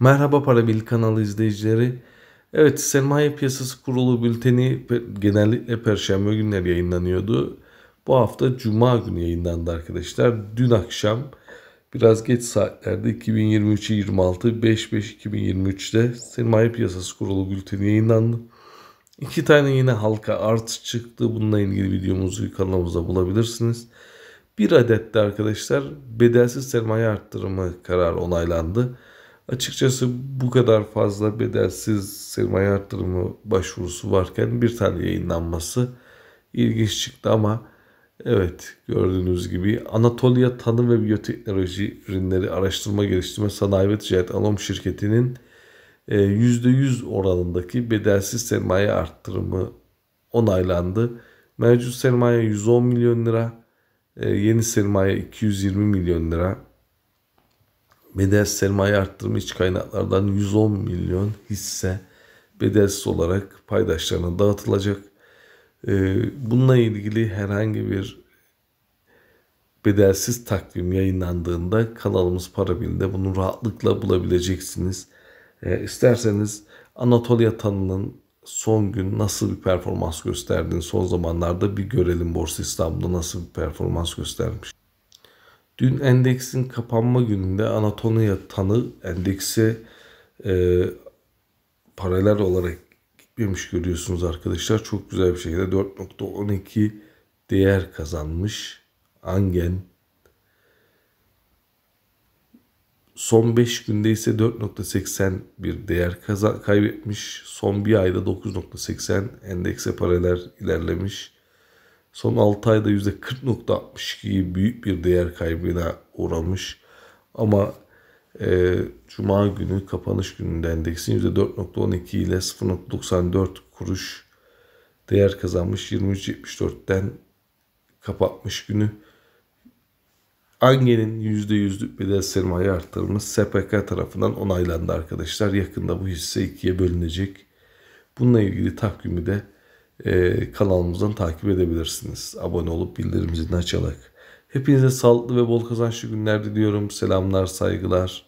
Merhaba Para Parabil kanalı izleyicileri. Evet sermaye piyasası kurulu bülteni genellikle perşembe günleri yayınlanıyordu. Bu hafta cuma günü yayınlandı arkadaşlar. Dün akşam biraz geç saatlerde 2023'e 26 55 2023'te sermaye piyasası kurulu bülteni yayınlandı. İki tane yine halka artı çıktı. Bununla ilgili videomuzu kanalımıza bulabilirsiniz. Bir adet de arkadaşlar bedelsiz sermaye arttırımı kararı onaylandı. Açıkçası bu kadar fazla bedelsiz sermaye arttırımı başvurusu varken bir tane yayınlanması ilginç çıktı ama evet gördüğünüz gibi Anatolia Tanı ve Biyoteknoloji Ürünleri Araştırma Geliştirme Sanayi ve Ticaret Alom Şirketi'nin %100 e, oranındaki bedelsiz sermaye arttırımı onaylandı. Mevcut sermaye 110 milyon lira, e, yeni sermaye 220 milyon lira bedel sermaye arttırma iç kaynaklardan 110 milyon hisse bedelsiz olarak paydaşlarına dağıtılacak. Ee, bununla ilgili herhangi bir bedelsiz takvim yayınlandığında kanalımız Parabil'de bunu rahatlıkla bulabileceksiniz. Ee, isterseniz Anatolia Tanı'nın son gün nasıl bir performans gösterdiğini son zamanlarda bir görelim Borsa İstanbul'da nasıl bir performans göstermiş. Dün endeksin kapanma gününde Anatolia tanı endekse e, paralel olarak gitmemiş görüyorsunuz arkadaşlar. Çok güzel bir şekilde 4.12 değer kazanmış. Angen Son 5 günde ise 4.80 bir değer kaybetmiş. Son bir ayda 9.80 endekse paralel ilerlemiş. Son 6 ayda %40.62 gibi büyük bir değer kaybına uğramış. Ama e, Cuma günü kapanış gününde endeksin %4.12 ile 0.94 kuruş değer kazanmış. 23.74'ten kapatmış günü. Ange'nin %100'lük bedel sermaye artırılması SPK tarafından onaylandı arkadaşlar. Yakında bu hisse ikiye bölünecek. Bununla ilgili takvimi de e, kanalımızdan takip edebilirsiniz. Abone olup bildirim zilini açarak. Hepinize sağlıklı ve bol kazançlı günler diliyorum. Selamlar, saygılar.